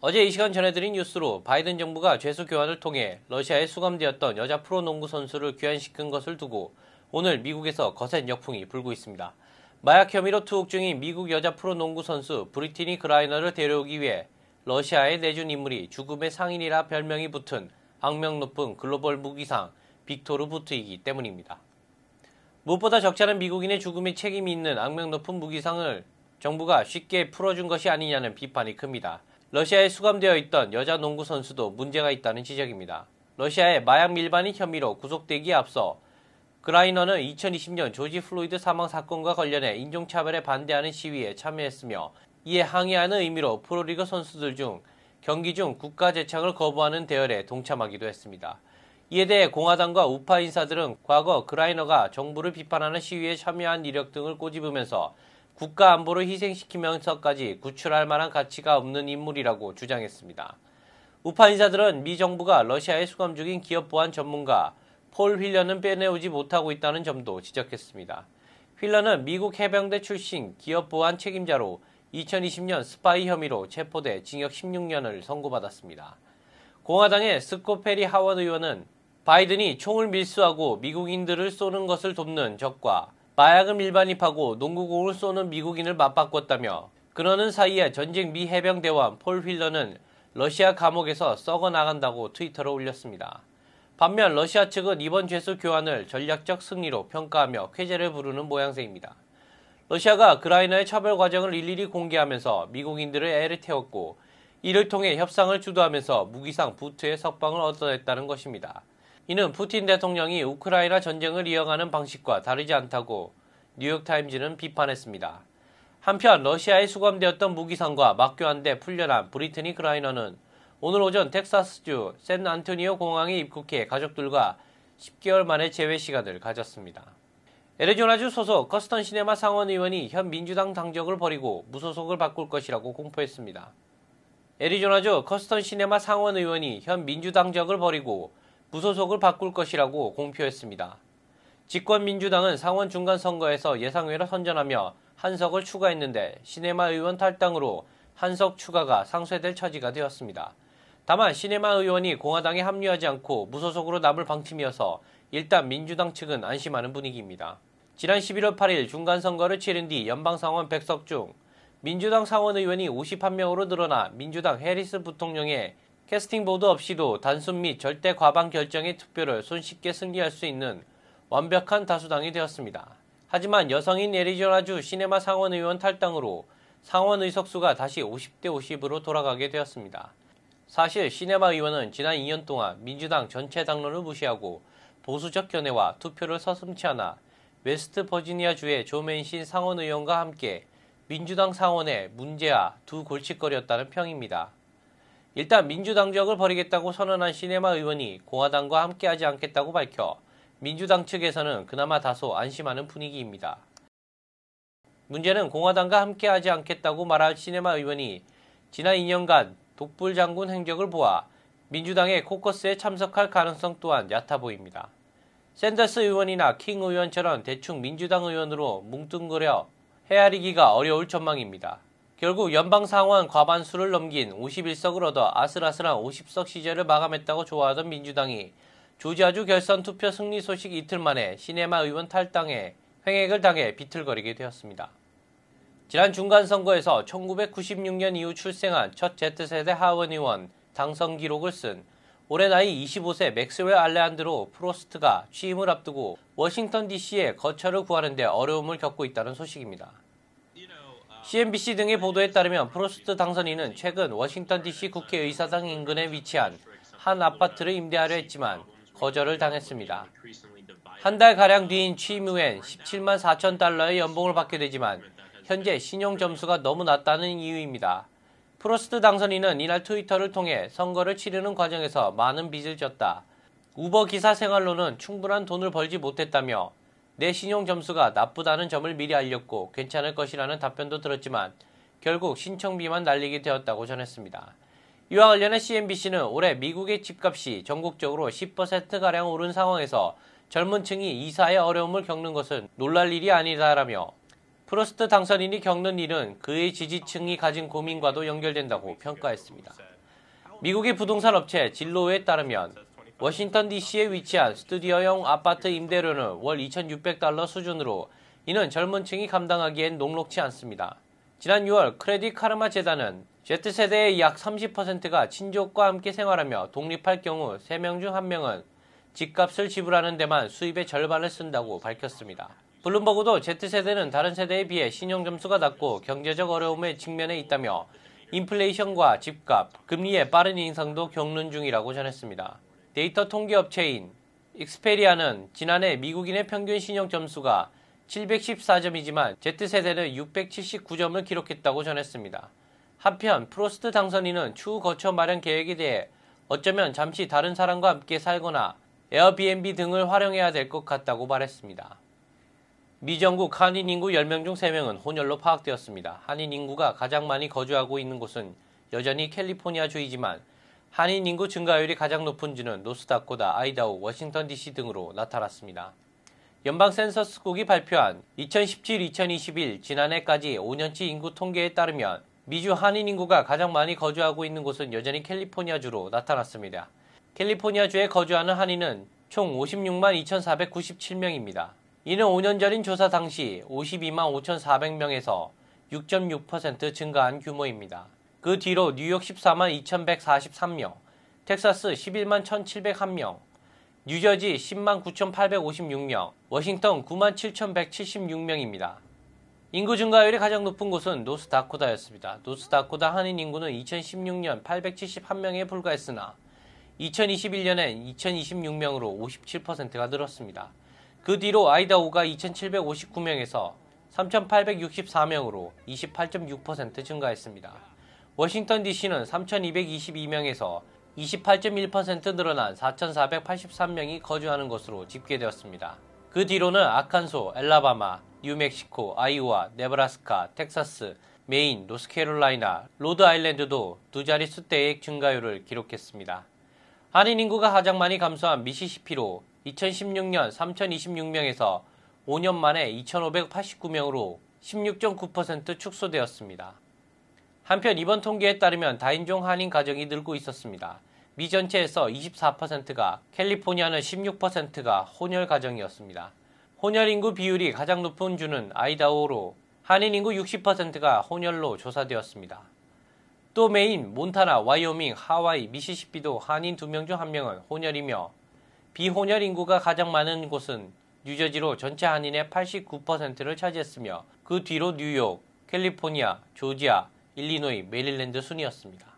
어제 이 시간 전해드린 뉴스로 바이든 정부가 죄수 교환을 통해 러시아에 수감되었던 여자 프로농구 선수를 귀환시킨 것을 두고 오늘 미국에서 거센 역풍이 불고 있습니다. 마약 혐의로 투옥 중인 미국 여자 프로농구 선수 브리티니 그라이너를 데려오기 위해 러시아에 내준 인물이 죽음의 상인이라 별명이 붙은 악명 높은 글로벌 무기상 빅토르 부트이기 때문입니다. 무엇보다 적잖은 미국인의 죽음에 책임이 있는 악명 높은 무기상을 정부가 쉽게 풀어준 것이 아니냐는 비판이 큽니다. 러시아에 수감되어 있던 여자 농구 선수도 문제가 있다는 지적입니다. 러시아의 마약 밀반인 혐의로 구속되기에 앞서 그라이너는 2020년 조지 플로이드 사망 사건과 관련해 인종차별에 반대하는 시위에 참여했으며 이에 항의하는 의미로 프로리그 선수들 중 경기 중 국가 재창을 거부하는 대열에 동참하기도 했습니다. 이에 대해 공화당과 우파 인사들은 과거 그라이너가 정부를 비판하는 시위에 참여한 이력 등을 꼬집으면서 국가 안보를 희생시키면서까지 구출할 만한 가치가 없는 인물이라고 주장했습니다. 우파 인사들은 미 정부가 러시아에 수감 중인 기업 보안 전문가 폴 휠러는 빼내오지 못하고 있다는 점도 지적했습니다. 휠러는 미국 해병대 출신 기업 보안 책임자로 2020년 스파이 혐의로 체포돼 징역 16년을 선고받았습니다. 공화당의 스코페리 하원 의원은 바이든이 총을 밀수하고 미국인들을 쏘는 것을 돕는 적과 마약을 일반입하고 농구공을 쏘는 미국인을 맞바꿨다며 그러는 사이에 전직 미 해병대원 폴 휠러는 러시아 감옥에서 썩어 나간다고 트위터로 올렸습니다. 반면 러시아 측은 이번 죄수 교환을 전략적 승리로 평가하며 쾌재를 부르는 모양새입니다. 러시아가 그라이나의 처벌 과정을 일일이 공개하면서 미국인들을 애를 태웠고 이를 통해 협상을 주도하면서 무기상 부트의 석방을 얻어냈다는 것입니다. 이는 푸틴 대통령이 우크라이나 전쟁을 이어가는 방식과 다르지 않다고 뉴욕타임즈는 비판했습니다. 한편 러시아에 수감되었던 무기상과 막교한 데 풀려난 브리트니 그라이너는 오늘 오전 텍사스주 샌 안토니오 공항에 입국해 가족들과 10개월 만에 재회 시간을 가졌습니다. 에리조나주 소속 커스턴 시네마 상원 의원이 현 민주당 당적을 버리고 무소속을 바꿀 것이라고 공포했습니다. 에리조나주 커스턴 시네마 상원 의원이 현 민주당적을 버리고 무소속을 바꿀 것이라고 공표했습니다. 집권민주당은 상원 중간 선거에서 예상외로 선전하며 한석을 추가했는데 시네마 의원 탈당으로 한석 추가가 상쇄될 처지가 되었습니다. 다만 시네마 의원이 공화당에 합류하지 않고 무소속으로 남을 방침이어서 일단 민주당 측은 안심하는 분위기입니다. 지난 11월 8일 중간 선거를 치른 뒤 연방 상원 100석 중 민주당 상원 의원이 51명으로 늘어나 민주당 해리스 부통령의 캐스팅 보드 없이도 단순 및 절대 과반 결정의 투표를 손쉽게 승리할 수 있는 완벽한 다수당이 되었습니다. 하지만 여성인 애리조나주 시네마 상원 의원 탈당으로 상원 의석수가 다시 50대 50으로 돌아가게 되었습니다. 사실 시네마 의원은 지난 2년 동안 민주당 전체 당론을 무시하고 보수적 견해와 투표를 서슴치 않아 웨스트 버지니아주의 조맨신 상원 의원과 함께 민주당 상원의 문제와 두 골칫거리였다는 평입니다. 일단 민주당지역을버리겠다고 선언한 시네마 의원이 공화당과 함께하지 않겠다고 밝혀 민주당 측에서는 그나마 다소 안심하는 분위기입니다. 문제는 공화당과 함께하지 않겠다고 말할 시네마 의원이 지난 2년간 독불 장군 행적을 보아 민주당의 코커스에 참석할 가능성 또한 얕아 보입니다. 샌더스 의원이나 킹 의원처럼 대충 민주당 의원으로 뭉뚱그려 헤아리기가 어려울 전망입니다. 결국 연방 상원 과반수를 넘긴 51석을 얻어 아슬아슬한 50석 시절을 마감했다고 좋아하던 민주당이 조지아주 결선 투표 승리 소식 이틀 만에 시네마 의원 탈당에 횡액을 당해 비틀거리게 되었습니다. 지난 중간선거에서 1996년 이후 출생한 첫 Z세대 하원 의원 당선 기록을 쓴 올해 나이 25세 맥스웰 알레한드로 프로스트가 취임을 앞두고 워싱턴 DC에 거처를 구하는데 어려움을 겪고 있다는 소식입니다. CNBC 등의 보도에 따르면 프로스트 당선인은 최근 워싱턴 DC 국회의사당 인근에 위치한 한 아파트를 임대하려 했지만 거절을 당했습니다. 한 달가량 뒤인 취임 후엔 17만 4천 달러의 연봉을 받게 되지만 현재 신용 점수가 너무 낮다는 이유입니다. 프로스트 당선인은 이날 트위터를 통해 선거를 치르는 과정에서 많은 빚을 졌다. 우버 기사 생활로는 충분한 돈을 벌지 못했다며 내 신용 점수가 나쁘다는 점을 미리 알렸고 괜찮을 것이라는 답변도 들었지만 결국 신청비만 날리게 되었다고 전했습니다. 이와 관련해 CNBC는 올해 미국의 집값이 전국적으로 10%가량 오른 상황에서 젊은 층이 이사의 어려움을 겪는 것은 놀랄 일이 아니다라며 프로스트 당선인이 겪는 일은 그의 지지층이 가진 고민과도 연결된다고 평가했습니다. 미국의 부동산 업체 진로에 따르면 워싱턴 DC에 위치한 스튜디오형 아파트 임대료는 월 2,600달러 수준으로 이는 젊은 층이 감당하기엔 녹록치 않습니다. 지난 6월 크레딧 카르마 재단은 Z세대의 약 30%가 친족과 함께 생활하며 독립할 경우 3명 중 1명은 집값을 지불하는 데만 수입의 절반을 쓴다고 밝혔습니다. 블룸버그도 Z세대는 다른 세대에 비해 신용점수가 낮고 경제적 어려움에 직면해 있다며 인플레이션과 집값, 금리의 빠른 인상도 겪는 중이라고 전했습니다. 데이터 통계 업체인 익스페리아는 지난해 미국인의 평균 신용 점수가 714점이지만 Z세대는 679점을 기록했다고 전했습니다. 한편 프로스트 당선인은 추후 거처 마련 계획에 대해 어쩌면 잠시 다른 사람과 함께 살거나 에어비앤비 등을 활용해야 될 것 같다고 말했습니다. 미 정국 한인 인구 10명 중 3명은 혼혈로 파악되었습니다. 한인 인구가 가장 많이 거주하고 있는 곳은 여전히 캘리포니아주이지만 한인 인구 증가율이 가장 높은 지는 노스다코다, 아이다우 워싱턴 DC 등으로 나타났습니다. 연방 센서스국이 발표한 2017-2021 지난해까지 5년치 인구 통계에 따르면 미주 한인 인구가 가장 많이 거주하고 있는 곳은 여전히 캘리포니아주로 나타났습니다. 캘리포니아주에 거주하는 한인은 총 56만 2,497명입니다. 이는 5년 전인 조사 당시 52만 5,400명에서 6.6% 증가한 규모입니다. 그 뒤로 뉴욕 14만 2143명, 텍사스 11만 1701명, 뉴저지 10만 9856명, 워싱턴 9만 7176명입니다. 인구 증가율이 가장 높은 곳은 노스다코다였습니다. 노스다코다 한인 인구는 2016년 871명에 불과했으나 2021년엔 2026명으로 57%가 늘었습니다. 그 뒤로 아이다호가 2759명에서 3864명으로 28.6% 증가했습니다. 워싱턴 DC는 3,222명에서 28.1% 늘어난 4,483명이 거주하는 것으로 집계되었습니다. 그 뒤로는 아칸소, 엘라바마, 뉴멕시코, 아이오와, 네브라스카, 텍사스, 메인, 노스캐롤라이나, 로드아일랜드도 두 자릿수대의 증가율을 기록했습니다. 한인 인구가 가장 많이 감소한 미시시피로 2016년 3,026명에서 5년 만에 2,589명으로 16.9% 축소되었습니다. 한편 이번 통계에 따르면 다인종 한인 가정이 늘고 있었습니다. 미 전체에서 24%가, 캘리포니아는 16%가 혼혈 가정이었습니다. 혼혈 인구 비율이 가장 높은 주는 아이다호로 한인 인구 60%가 혼혈로 조사되었습니다. 또 메인, 몬타나, 와이오밍, 하와이, 미시시피도 한인 2명 중 1명은 혼혈이며 비혼혈 인구가 가장 많은 곳은 뉴저지로 전체 한인의 89%를 차지했으며 그 뒤로 뉴욕, 캘리포니아, 조지아, 일리노이, 메릴랜드 순이었습니다.